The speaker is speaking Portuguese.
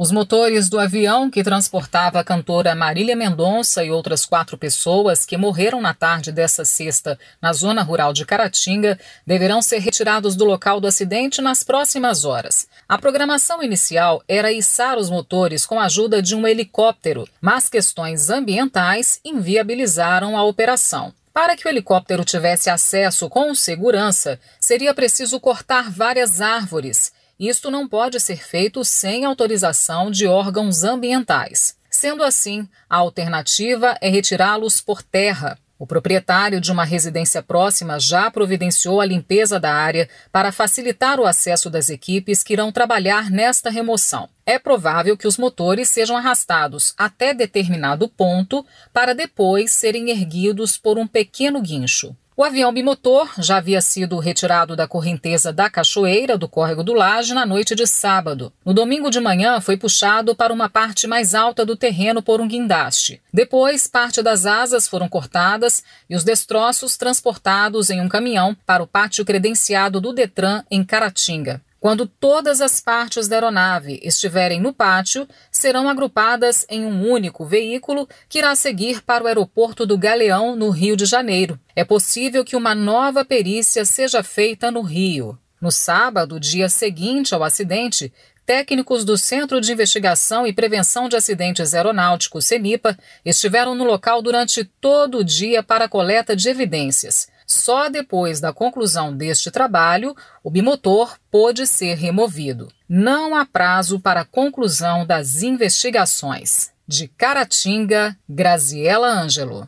Os motores do avião que transportava a cantora Marília Mendonça e outras quatro pessoas que morreram na tarde dessa sexta na zona rural de Caratinga deverão ser retirados do local do acidente nas próximas horas. A programação inicial era içar os motores com a ajuda de um helicóptero, mas questões ambientais inviabilizaram a operação. Para que o helicóptero tivesse acesso com segurança, seria preciso cortar várias árvores isto não pode ser feito sem autorização de órgãos ambientais. Sendo assim, a alternativa é retirá-los por terra. O proprietário de uma residência próxima já providenciou a limpeza da área para facilitar o acesso das equipes que irão trabalhar nesta remoção. É provável que os motores sejam arrastados até determinado ponto para depois serem erguidos por um pequeno guincho. O avião bimotor já havia sido retirado da correnteza da cachoeira do córrego do Laje na noite de sábado. No domingo de manhã, foi puxado para uma parte mais alta do terreno por um guindaste. Depois, parte das asas foram cortadas e os destroços transportados em um caminhão para o pátio credenciado do Detran, em Caratinga. Quando todas as partes da aeronave estiverem no pátio, serão agrupadas em um único veículo que irá seguir para o aeroporto do Galeão, no Rio de Janeiro. É possível que uma nova perícia seja feita no Rio. No sábado, dia seguinte ao acidente, técnicos do Centro de Investigação e Prevenção de Acidentes Aeronáuticos, CENIPA, estiveram no local durante todo o dia para a coleta de evidências. Só depois da conclusão deste trabalho, o bimotor pôde ser removido. Não há prazo para a conclusão das investigações. De Caratinga, Graziela Ângelo.